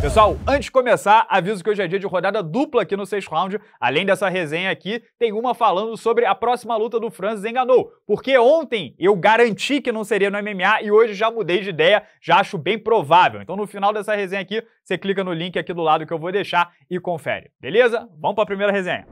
Pessoal, antes de começar, aviso que hoje é dia de rodada dupla aqui no sexto round. Além dessa resenha aqui, tem uma falando sobre a próxima luta do Francis Enganou. Porque ontem eu garanti que não seria no MMA e hoje já mudei de ideia, já acho bem provável. Então no final dessa resenha aqui, você clica no link aqui do lado que eu vou deixar e confere. Beleza? Vamos para a primeira resenha.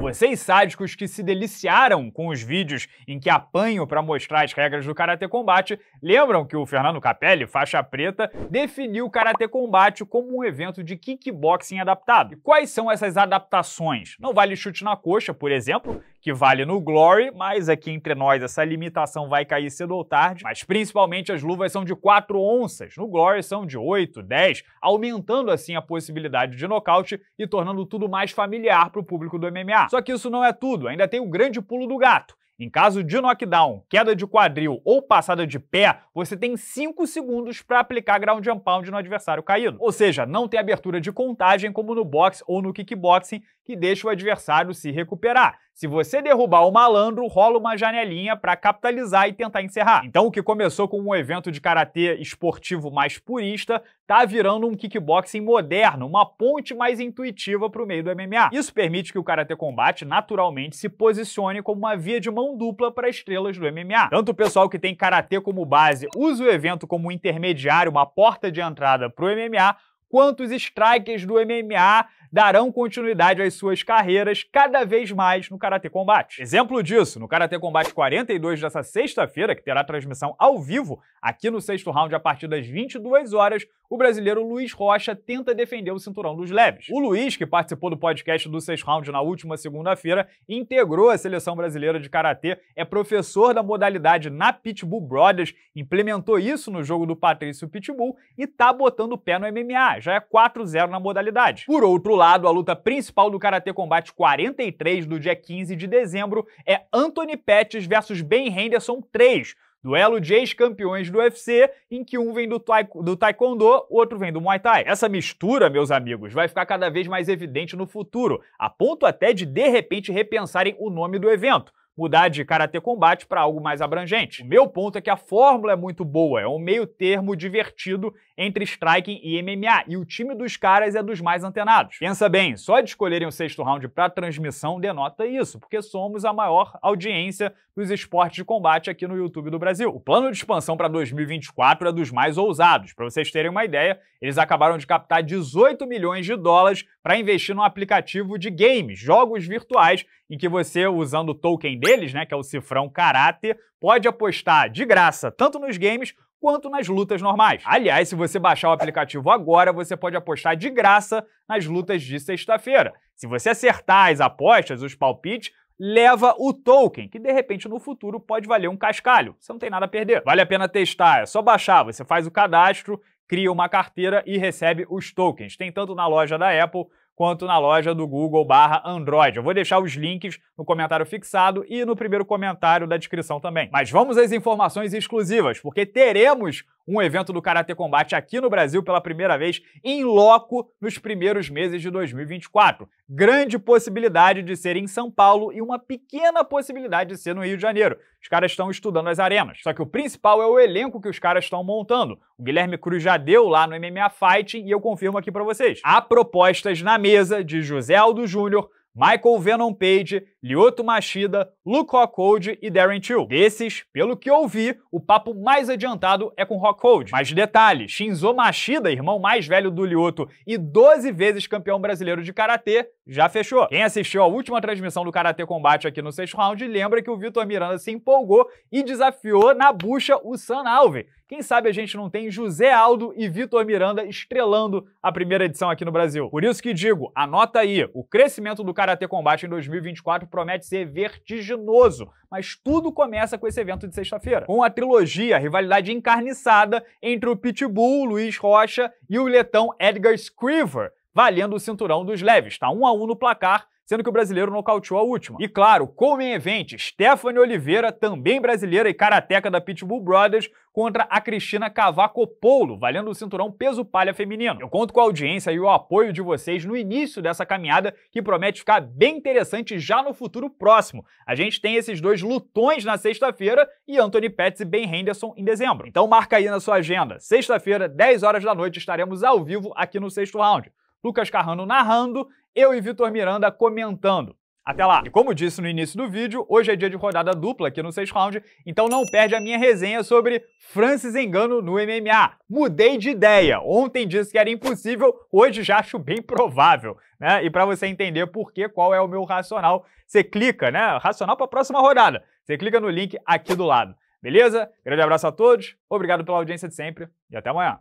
Vocês sádicos que se deliciaram com os vídeos em que apanho para mostrar as regras do Karatê Combate, lembram que o Fernando Capelli, faixa preta, definiu o Karatê Combate como um evento de kickboxing adaptado. E quais são essas adaptações? Não vale chute na coxa, por exemplo, que vale no Glory, mas aqui entre nós essa limitação vai cair cedo ou tarde, mas principalmente as luvas são de 4 onças, no Glory são de 8, 10, aumentando assim a possibilidade de nocaute e tornando tudo mais familiar para o público do MMA. Só que isso não é tudo, ainda tem o grande pulo do gato. Em caso de knockdown, queda de quadril ou passada de pé, você tem 5 segundos para aplicar ground and pound no adversário caído. Ou seja, não tem abertura de contagem como no boxe ou no kickboxing, que deixa o adversário se recuperar. Se você derrubar o malandro, rola uma janelinha para capitalizar e tentar encerrar. Então o que começou como um evento de karatê esportivo mais purista, tá virando um kickboxing moderno, uma ponte mais intuitiva para o meio do MMA. Isso permite que o karatê combate naturalmente se posicione como uma via de mão dupla para estrelas do MMA. Tanto o pessoal que tem karatê como base usa o evento como um intermediário, uma porta de entrada para o MMA, quantos strikers do MMA darão continuidade às suas carreiras cada vez mais no Karatê Combate. Exemplo disso, no Karatê Combate 42 dessa sexta-feira, que terá transmissão ao vivo aqui no sexto round a partir das 22 horas, o brasileiro Luiz Rocha tenta defender o cinturão dos leves. O Luiz, que participou do podcast do Seis Round na última segunda-feira, integrou a seleção brasileira de karatê, é professor da modalidade na Pitbull Brothers, implementou isso no jogo do Patrício Pitbull e tá botando o pé no MMA, já é 4-0 na modalidade. Por outro lado, a luta principal do Karatê Combate 43 do dia 15 de dezembro é Anthony Pettis versus Ben Henderson 3, Duelo de ex-campeões do UFC, em que um vem do, taekwondo, do Taekwondo, outro vem do Muay Thai. Essa mistura, meus amigos, vai ficar cada vez mais evidente no futuro, a ponto até de de repente repensarem o nome do evento mudar de karatê combate para algo mais abrangente. O meu ponto é que a fórmula é muito boa, é um meio termo divertido entre striking e MMA, e o time dos caras é dos mais antenados. Pensa bem, só de escolherem o sexto round para transmissão denota isso, porque somos a maior audiência dos esportes de combate aqui no YouTube do Brasil. O plano de expansão para 2024 é dos mais ousados. Para vocês terem uma ideia, eles acabaram de captar 18 milhões de dólares para investir num aplicativo de games, jogos virtuais em que você, usando o token deles, né, que é o cifrão caráter, pode apostar de graça tanto nos games quanto nas lutas normais. Aliás, se você baixar o aplicativo agora, você pode apostar de graça nas lutas de sexta-feira. Se você acertar as apostas, os palpites, leva o token, que de repente no futuro pode valer um cascalho. Você não tem nada a perder. Vale a pena testar, é só baixar, você faz o cadastro, cria uma carteira e recebe os tokens. Tem tanto na loja da Apple quanto na loja do Google barra Android. Eu vou deixar os links no comentário fixado e no primeiro comentário da descrição também. Mas vamos às informações exclusivas, porque teremos um evento do Karatê Combate aqui no Brasil pela primeira vez, em loco, nos primeiros meses de 2024. Grande possibilidade de ser em São Paulo e uma pequena possibilidade de ser no Rio de Janeiro. Os caras estão estudando as arenas. Só que o principal é o elenco que os caras estão montando. O Guilherme Cruz já deu lá no MMA Fighting e eu confirmo aqui para vocês. Há propostas na mesa de José Aldo Júnior, Michael Venom Page, Lyoto Machida, Luke Rockhold e Darren Till. Desses, pelo que ouvi, o papo mais adiantado é com Rockhold. Mas detalhe, Shinzo Machida, irmão mais velho do Lyoto e 12 vezes campeão brasileiro de karatê, já fechou. Quem assistiu à última transmissão do Karatê Combate aqui no sexto round lembra que o Vitor Miranda se empolgou e desafiou na bucha o San Alves quem sabe a gente não tem José Aldo e Vitor Miranda estrelando a primeira edição aqui no Brasil. Por isso que digo, anota aí, o crescimento do Karatê Combate em 2024 promete ser vertiginoso, mas tudo começa com esse evento de sexta-feira. Com a trilogia, a rivalidade encarniçada entre o Pitbull, Luiz Rocha e o letão Edgar Scriver valendo o cinturão dos leves. Está um a um no placar sendo que o brasileiro nocauteou a última. E claro, com o main event, Stephanie Oliveira, também brasileira e karateca da Pitbull Brothers, contra a Cristina Cavacopoulo, valendo o cinturão peso palha feminino. Eu conto com a audiência e o apoio de vocês no início dessa caminhada, que promete ficar bem interessante já no futuro próximo. A gente tem esses dois lutões na sexta-feira e Anthony Pettis e Ben Henderson em dezembro. Então marca aí na sua agenda. Sexta-feira, 10 horas da noite, estaremos ao vivo aqui no sexto round. Lucas Carrano narrando eu e Vitor Miranda comentando. Até lá! E como disse no início do vídeo, hoje é dia de rodada dupla aqui no 6 Round, então não perde a minha resenha sobre Francis Engano no MMA. Mudei de ideia. Ontem disse que era impossível, hoje já acho bem provável. Né? E para você entender por que, qual é o meu racional, você clica, né? Racional para a próxima rodada. Você clica no link aqui do lado. Beleza? Grande abraço a todos, obrigado pela audiência de sempre e até amanhã.